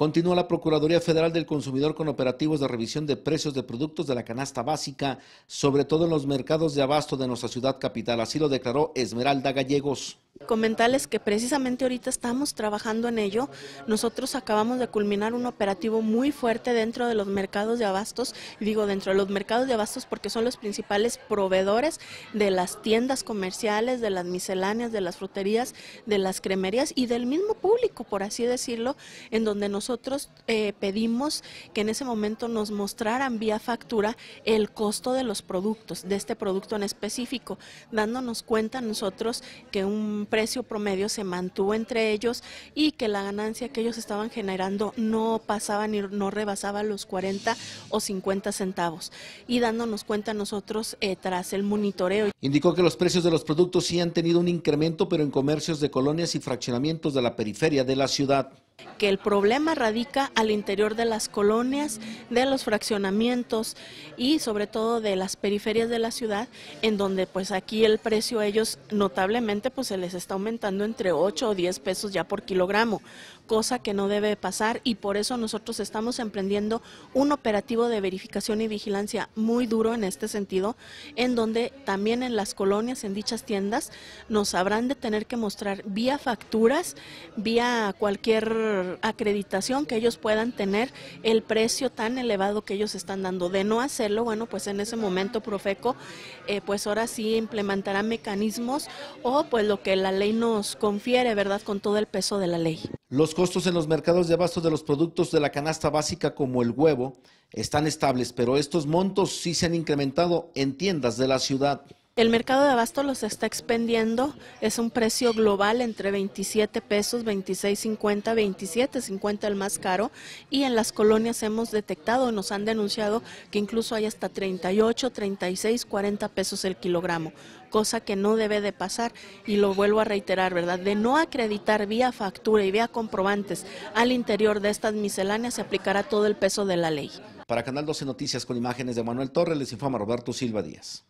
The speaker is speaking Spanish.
Continúa la Procuraduría Federal del Consumidor con operativos de revisión de precios de productos de la canasta básica, sobre todo en los mercados de abasto de nuestra ciudad capital. Así lo declaró Esmeralda Gallegos comentarles que precisamente ahorita estamos trabajando en ello. Nosotros acabamos de culminar un operativo muy fuerte dentro de los mercados de abastos, digo dentro de los mercados de abastos porque son los principales proveedores de las tiendas comerciales, de las misceláneas, de las fruterías, de las cremerías y del mismo público, por así decirlo, en donde nosotros eh, pedimos que en ese momento nos mostraran vía factura el costo de los productos, de este producto en específico, dándonos cuenta nosotros que un precio precio promedio se mantuvo entre ellos y que la ganancia que ellos estaban generando no pasaba ni no rebasaba los 40 o 50 centavos. Y dándonos cuenta nosotros eh, tras el monitoreo. Indicó que los precios de los productos sí han tenido un incremento, pero en comercios de colonias y fraccionamientos de la periferia de la ciudad que el problema radica al interior de las colonias, de los fraccionamientos y sobre todo de las periferias de la ciudad, en donde pues aquí el precio a ellos notablemente pues se les está aumentando entre 8 o 10 pesos ya por kilogramo, cosa que no debe pasar y por eso nosotros estamos emprendiendo un operativo de verificación y vigilancia muy duro en este sentido, en donde también en las colonias, en dichas tiendas, nos habrán de tener que mostrar vía facturas, vía cualquier acreditación que ellos puedan tener el precio tan elevado que ellos están dando. De no hacerlo, bueno, pues en ese momento Profeco, eh, pues ahora sí implementará mecanismos o pues lo que la ley nos confiere, ¿verdad? Con todo el peso de la ley. Los costos en los mercados de abasto de los productos de la canasta básica como el huevo están estables, pero estos montos sí se han incrementado en tiendas de la ciudad. El mercado de abasto los está expendiendo, es un precio global entre 27 pesos, 26.50, 27.50 el más caro y en las colonias hemos detectado, nos han denunciado que incluso hay hasta 38, 36, 40 pesos el kilogramo, cosa que no debe de pasar y lo vuelvo a reiterar, ¿verdad? De no acreditar vía factura y vía comprobantes al interior de estas misceláneas se aplicará todo el peso de la ley. Para Canal 12 Noticias con imágenes de Manuel Torres les informa Roberto Silva Díaz.